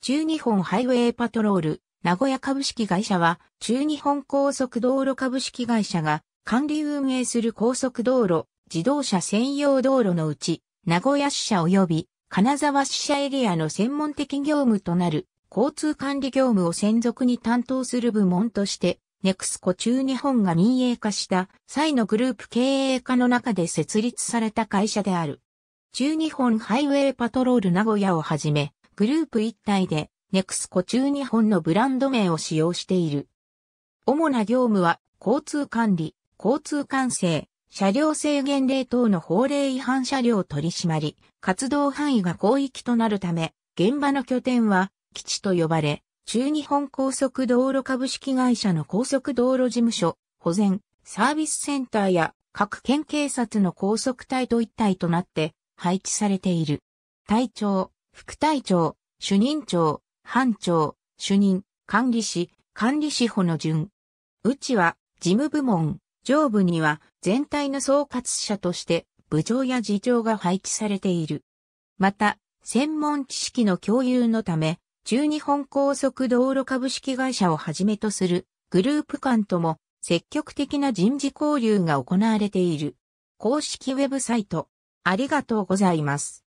中日本ハイウェイパトロール、名古屋株式会社は、中日本高速道路株式会社が、管理運営する高速道路、自動車専用道路のうち、名古屋支社及び金沢支社エリアの専門的業務となる、交通管理業務を専属に担当する部門として、ネクスコ中日本が民営化した際のグループ経営化の中で設立された会社である。中日本ハイウェイパトロール名古屋をはじめ、グループ一体で、ネクスコ中日本のブランド名を使用している。主な業務は、交通管理、交通管制、車両制限令等の法令違反車両取り締まり、活動範囲が広域となるため、現場の拠点は、基地と呼ばれ、中日本高速道路株式会社の高速道路事務所、保全、サービスセンターや各県警察の高速隊と一体となって配置されている。隊長、副隊長、主任長、班長、主任、管理士、管理士補の順。うちは、事務部門、上部には、全体の総括者として、部長や次長が配置されている。また、専門知識の共有のため、中日本高速道路株式会社をはじめとするグループ間とも積極的な人事交流が行われている。公式ウェブサイト、ありがとうございます。